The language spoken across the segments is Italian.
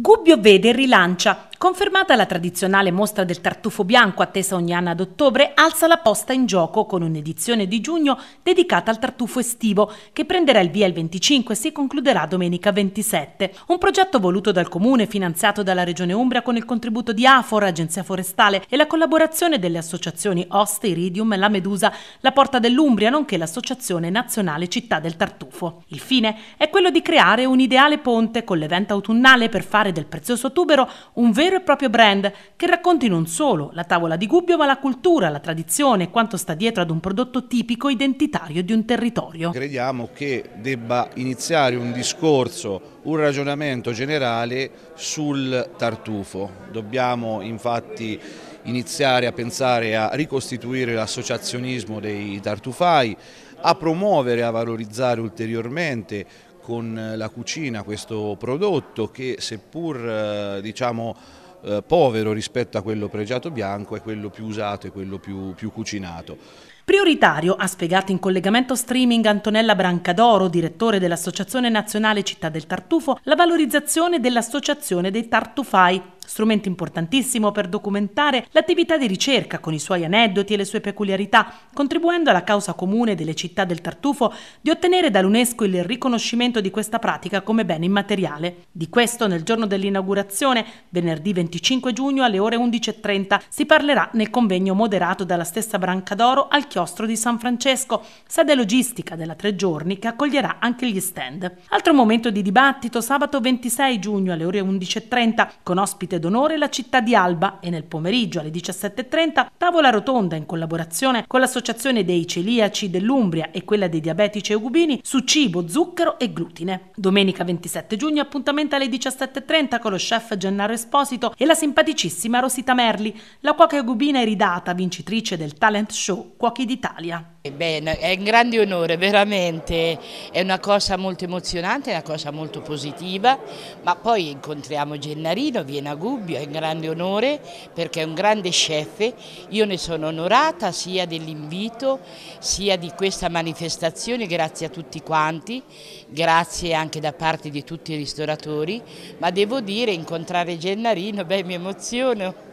Gubbio Vede rilancia Confermata la tradizionale mostra del tartufo bianco attesa ogni anno ad ottobre, alza la posta in gioco con un'edizione di giugno dedicata al tartufo estivo che prenderà il via il 25 e si concluderà domenica 27. Un progetto voluto dal comune, finanziato dalla Regione Umbria con il contributo di Afor, Agenzia Forestale e la collaborazione delle associazioni Oste, Iridium, La Medusa, La Porta dell'Umbria, nonché l'Associazione Nazionale Città del Tartufo. Il fine è quello di creare un ideale ponte con l'evento autunnale per fare del prezioso tubero un vero vero e proprio brand che racconti non solo la tavola di Gubbio ma la cultura, la tradizione e quanto sta dietro ad un prodotto tipico identitario di un territorio. Crediamo che debba iniziare un discorso, un ragionamento generale sul tartufo. Dobbiamo infatti iniziare a pensare a ricostituire l'associazionismo dei tartufai, a promuovere, a valorizzare ulteriormente con eh, la cucina questo prodotto che seppur eh, diciamo, eh, povero rispetto a quello pregiato bianco è quello più usato e quello più, più cucinato. Prioritario, ha spiegato in collegamento streaming Antonella Brancadoro, direttore dell'Associazione Nazionale Città del Tartufo, la valorizzazione dell'Associazione dei Tartufai, strumento importantissimo per documentare l'attività di ricerca con i suoi aneddoti e le sue peculiarità, contribuendo alla causa comune delle città del tartufo di ottenere dall'UNESCO il riconoscimento di questa pratica come bene immateriale. Di questo nel giorno dell'inaugurazione, venerdì 25 giugno alle ore 11.30, si parlerà nel convegno moderato dalla stessa Brancadoro al Chiodo chiostro di San Francesco, sede logistica della Tre Giorni che accoglierà anche gli stand. Altro momento di dibattito sabato 26 giugno alle ore 11.30 con ospite d'onore la città di Alba e nel pomeriggio alle 17.30 tavola rotonda in collaborazione con l'Associazione dei Celiaci dell'Umbria e quella dei diabetici e ugubini su cibo, zucchero e glutine. Domenica 27 giugno appuntamento alle 17.30 con lo chef Gennaro Esposito e la simpaticissima Rosita Merli, la cuoca ugubina iridata vincitrice del talent show Cuochi d'Italia. Bene, è un grande onore, veramente, è una cosa molto emozionante, è una cosa molto positiva, ma poi incontriamo Gennarino, viene a Gubbio, è un grande onore perché è un grande chef, io ne sono onorata sia dell'invito sia di questa manifestazione, grazie a tutti quanti, grazie anche da parte di tutti i ristoratori, ma devo dire incontrare Gennarino, beh mi emoziono.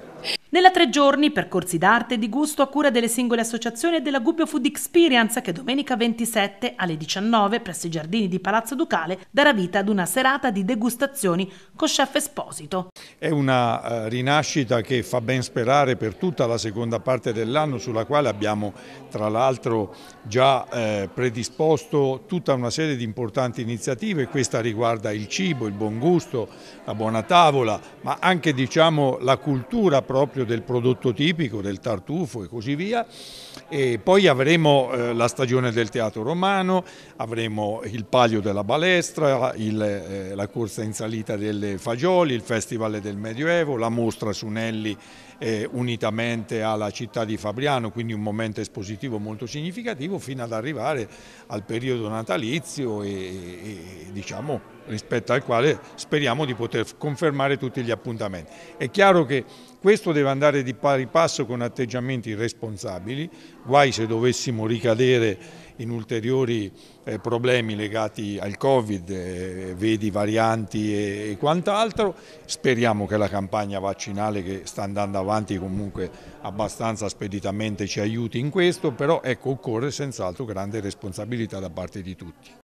Nella tre giorni percorsi d'arte e di gusto a cura delle singole associazioni e della Gubbio Food Experience che domenica 27 alle 19 presso i giardini di Palazzo Ducale darà vita ad una serata di degustazioni con chef Esposito. È una eh, rinascita che fa ben sperare per tutta la seconda parte dell'anno sulla quale abbiamo tra l'altro già eh, predisposto tutta una serie di importanti iniziative, questa riguarda il cibo, il buon gusto, la buona tavola, ma anche diciamo, la cultura proprio del prodotto tipico, del tartufo e così via. E poi avremo eh, la stagione del teatro romano, avremo il palio della balestra, il, eh, la corsa in salita delle fagioli, il festival del Medioevo, la mostra su Nelli eh, unitamente alla città di Fabriano, quindi un momento espositivo molto significativo fino ad arrivare al periodo natalizio e, e diciamo, rispetto al quale speriamo di poter confermare tutti gli appuntamenti. È chiaro che questo deve andare di pari passo con atteggiamenti responsabili, guai se dovessimo ricadere in ulteriori eh, problemi legati al Covid, eh, vedi varianti e, e quant'altro. Speriamo che la campagna vaccinale che sta andando avanti comunque abbastanza speditamente ci aiuti in questo, però ecco, occorre senz'altro grande responsabilità da parte di tutti.